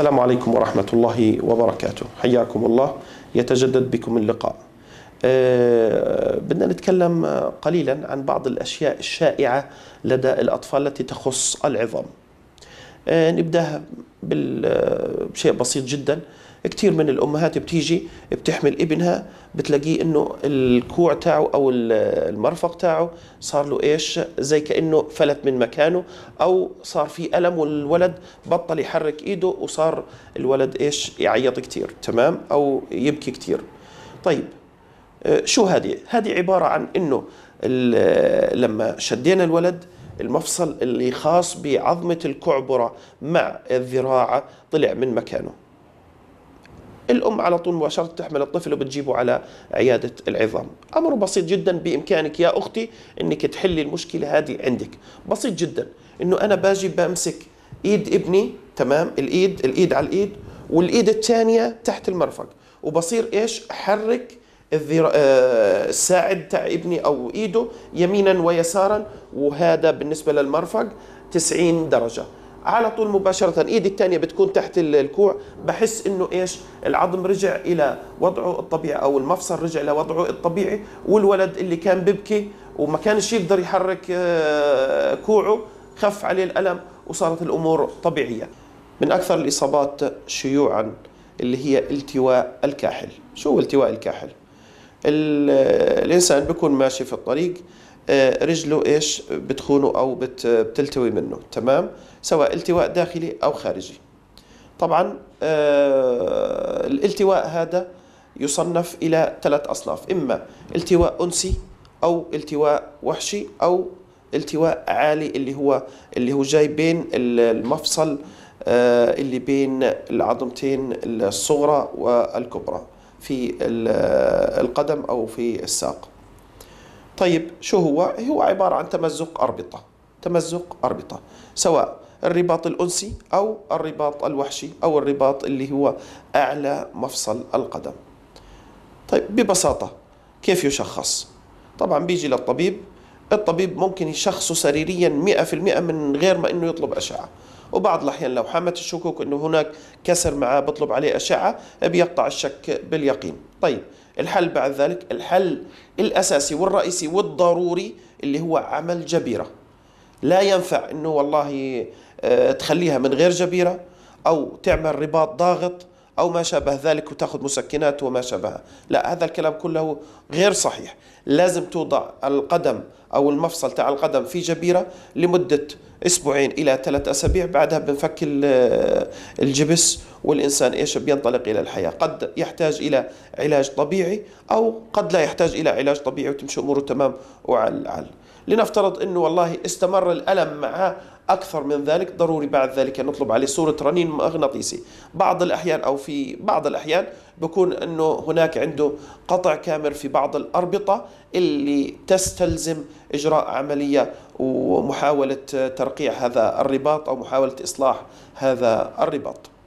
السلام عليكم ورحمة الله وبركاته حياكم الله يتجدد بكم اللقاء آه، بدنا نتكلم قليلا عن بعض الأشياء الشائعة لدى الأطفال التي تخص العظام آه، نبدأ بشيء بسيط جدا كثير من الامهات بتيجي بتحمل ابنها بتلاقيه انه الكوع تاعه او المرفق تاعه صار له ايش زي كانه فلت من مكانه او صار في الم والولد بطل يحرك ايده وصار الولد ايش يعيط كثير تمام او يبكي كثير طيب آه، شو هذه هذه عباره عن انه لما شدينا الولد المفصل اللي خاص بعظمه الكعبره مع الذراعه طلع من مكانه الأم على طول مباشرة تحمل الطفل وبتجيبه على عيادة العظام أمر بسيط جدا بإمكانك يا أختي أنك تحلي المشكلة هذه عندك بسيط جدا أنه أنا باجي بمسك إيد ابني تمام الإيد الإيد على الإيد والإيد الثانية تحت المرفق وبصير إيش حرك الذرا... آه، الساعد تاع ابني أو إيده يمينا ويسارا وهذا بالنسبة للمرفق 90 درجة على طول مباشره ايدي الثانيه بتكون تحت الكوع بحس انه ايش العظم رجع الى وضعه الطبيعي او المفصل رجع لوضعه الطبيعي والولد اللي كان بيبكي وما كانش يقدر يحرك آه، كوعه خف عليه الالم وصارت الامور طبيعيه من اكثر الاصابات شيوعا اللي هي التواء الكاحل شو التواء الكاحل الانسان بيكون ماشي في الطريق آه، رجله ايش بتخونه او بتلتوي منه تمام سواء التواء داخلي او خارجي طبعا آه، الالتواء هذا يصنف الى ثلاث اصناف اما التواء انسي او التواء وحشي او التواء عالي اللي هو اللي هو جاي بين المفصل آه، اللي بين العظمتين الصغرى والكبرى في القدم او في الساق طيب شو هو؟ هو عبارة عن تمزق أربطة تمزق أربطة سواء الرباط الأنسي أو الرباط الوحشي أو الرباط اللي هو أعلى مفصل القدم طيب ببساطة كيف يشخص؟ طبعا بيجي للطبيب الطبيب ممكن يشخصه سريريا 100% من غير ما انه يطلب اشعه وبعض الاحيان لو حامت الشكوك انه هناك كسر معاه بطلب عليه اشعه بيقطع الشك باليقين طيب الحل بعد ذلك الحل الأساسي والرئيسي والضروري اللي هو عمل جبيرة لا ينفع أنه والله آه، تخليها من غير جبيرة أو تعمل رباط ضاغط أو ما شابه ذلك وتأخذ مسكنات وما شابه لا هذا الكلام كله غير صحيح لازم توضع القدم او المفصل تاع القدم في جبيره لمده اسبوعين الى ثلاث اسابيع بعدها بنفك الجبس والانسان ايش بينطلق الى الحياه قد يحتاج الى علاج طبيعي او قد لا يحتاج الى علاج طبيعي وتمشي اموره تمام وعلى العال لنفترض انه والله استمر الالم معه اكثر من ذلك ضروري بعد ذلك نطلب عليه صوره رنين مغناطيسي بعض الاحيان او في بعض الاحيان بكون انه هناك عنده قطع كامل في بعض الاربطه اللي تستلزم إجراء عملية ومحاولة ترقيع هذا الرباط أو محاولة إصلاح هذا الرباط